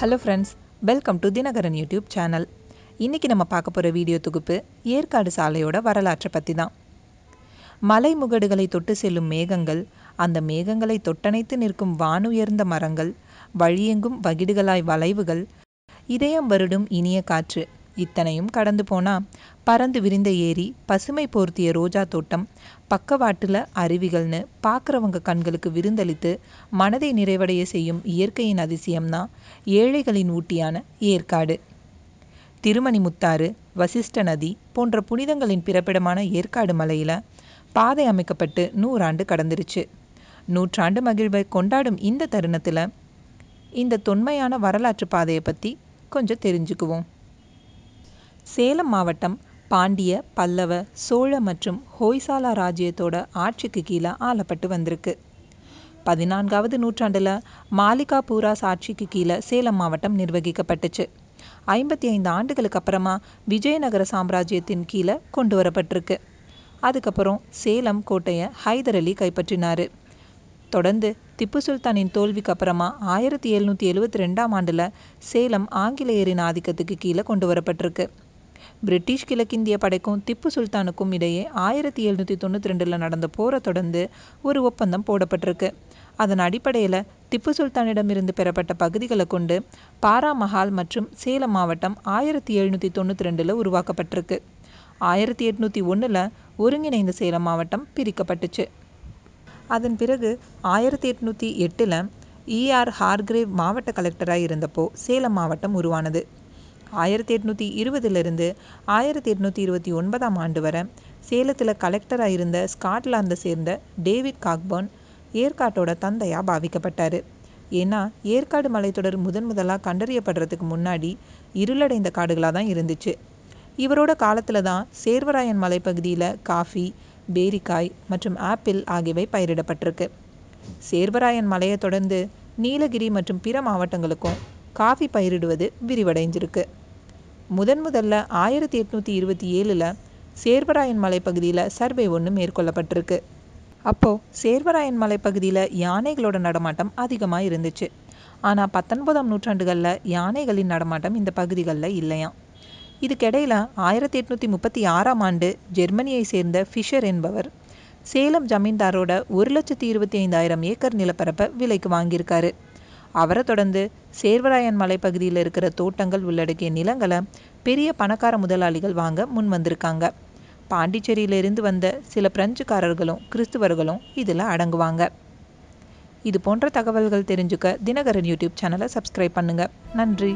hello friends welcome to Dinakaran YouTube channel இன்றைக்கி நம்ம பார்க்க போகிற வீடியோ தொகுப்பு ஏற்காடு சாலையோட வரலாற்றை பற்றி தான் மலை முகடுகளை தொட்டு செல்லும் மேகங்கள் அந்த மேகங்களை தொட்டணைத்து நிற்கும் வானுயர்ந்த மரங்கள் வழியெங்கும் வகிடுகளாய் வளைவுகள் இதயம் வருடும் இனிய காற்று இத்தனையும் கடந்து போனா பறந்து விரிந்த ஏரி பசுமை போர்த்திய ரோஜா தோட்டம் பக்கவாட்டுல அருவிகள்னு பார்க்குறவங்க கண்களுக்கு விருந்தளித்து மனதை நிறைவடைய செய்யும் இயற்கையின் அதிசயம்னா ஏழைகளின் ஊட்டியான ஏற்காடு திருமணி முத்தாறு வசிஷ்ட நதி போன்ற புனிதங்களின் பிறப்பிடமான ஏற்காடு மலையில பாதை அமைக்கப்பட்டு நூறாண்டு கடந்துருச்சு நூற்றாண்டு மகிழ்வை கொண்டாடும் இந்த தருணத்தில் இந்த தொன்மையான வரலாற்று பாதையை பற்றி கொஞ்சம் தெரிஞ்சுக்குவோம் சேலம் மாவட்டம் பாண்டிய பல்லவ சோழ மற்றும் ஹோய்சாலா ராஜ்யத்தோட ஆட்சிக்கு கீழே ஆளப்பட்டு வந்திருக்கு பதினான்காவது நூற்றாண்டில் மாலிகாபூராஸ் ஆட்சிக்கு கீழே சேலம் மாவட்டம் நிர்வகிக்கப்பட்டுச்சு ஐம்பத்தி ஐந்து ஆண்டுகளுக்கு அப்புறமா விஜயநகர சாம்ராஜ்யத்தின் கீழே கொண்டு வரப்பட்டிருக்கு அதுக்கப்புறம் சேலம் கோட்டையை ஹைதர் அலி கைப்பற்றினார் தொடர்ந்து திப்பு சுல்தானின் தோல்விக்கு அப்புறமா ஆயிரத்தி எழுநூற்றி எழுவத்தி ரெண்டாம் ஆண்டில் சேலம் ஆங்கிலேயரின் ஆதிக்கத்துக்கு கீழே கொண்டு வரப்பட்டிருக்கு பிரிட்டிஷ் கிழக்கிந்திய படைக்கும் திப்பு சுல்தானுக்கும் இடையே ஆயிரத்தி எழுநூற்றி தொண்ணூற்றி ரெண்டில் நடந்த போரை தொடர்ந்து ஒரு ஒப்பந்தம் போடப்பட்டிருக்கு அதன் அடிப்படையில் திப்பு சுல்தானிடமிருந்து பெறப்பட்ட பகுதிகளை கொண்டு பாரா மஹால் மற்றும் சேலம் மாவட்டம் ஆயிரத்தி எழுநூற்றி தொண்ணூற்றி ரெண்டில் உருவாக்கப்பட்டிருக்கு ஆயிரத்தி எட்நூற்றி ஒன்றில் ஒருங்கிணைந்த சேலம் மாவட்டம் பிரிக்கப்பட்டுச்சு அதன் பிறகு ஆயிரத்தி எட்நூற்றி எட்டில் இஆர் ஹார்கிரேவ் மாவட்ட கலெக்டராக இருந்தப்போ சேலம் மாவட்டம் உருவானது ஆயிரத்தி எட்நூற்றி இருபதுலேருந்து ஆயிரத்தி எட்நூற்றி இருபத்தி ஒன்பதாம் ஆண்டு வரை சேலத்தில் கலெக்டராக இருந்த ஸ்காட்லாந்தை சேர்ந்த டேவிட் காக்பர்ன் ஏற்காட்டோட தந்தையாக பாவிக்கப்பட்டார் ஏன்னா ஏற்காடு மலைத்தொடர் முதன் முதலாக கண்டறியப்படுறதுக்கு முன்னாடி இருளடைந்த காடுகளாக தான் இருந்துச்சு இவரோட காலத்தில் தான் சேர்வராயன் மலைப்பகுதியில் காஃபி பேரிக்காய் மற்றும் ஆப்பிள் ஆகியவை பயிரிடப்பட்டிருக்கு சேர்வராயன் மலையை தொடர்ந்து நீலகிரி மற்றும் பிற மாவட்டங்களுக்கும் காஃபி பயிரிடுவது விரிவடைஞ்சிருக்கு முதன் முதல்ல ஆயிரத்தி எட்நூற்றி இருபத்தி ஏழில் சேர்வராயன் மலைப்பகுதியில் சர்வே ஒன்று மேற்கொள்ளப்பட்டிருக்கு அப்போது சேர்வராயன் மலைப்பகுதியில் யானைகளோட நடமாட்டம் அதிகமாக இருந்துச்சு ஆனால் பத்தொன்பதாம் நூற்றாண்டுகளில் யானைகளின் நடமாட்டம் இந்த பகுதிகளில் இல்லையாம் இதுக்கிடையில் ஆயிரத்தி எட்நூற்றி முப்பத்தி ஆறாம் ஆண்டு ஜெர்மனியை சேர்ந்த ஃபிஷர் என்பவர் சேலம் ஜமீன்தாரோட ஒரு லட்சத்தி இருபத்தி ஐந்தாயிரம் ஏக்கர் நிலப்பரப்பை விலைக்கு வாங்கியிருக்காரு அவரை தொடர்ந்து சேர்வராயன் மலைப்பகுதியில் இருக்கிற தோட்டங்கள் உள்ளடக்கிய நிலங்களை பெரிய பணக்கார முதலாளிகள் வாங்க முன் வந்திருக்காங்க பாண்டிச்சேரியிலிருந்து வந்த சில பிரெஞ்சுக்காரர்களும் கிறிஸ்துவர்களும் இதில் அடங்குவாங்க இது போன்ற தகவல்கள் தெரிஞ்சுக்க தினகரன் யூடியூப் சேனலை சப்ஸ்கிரைப் பண்ணுங்கள் நன்றி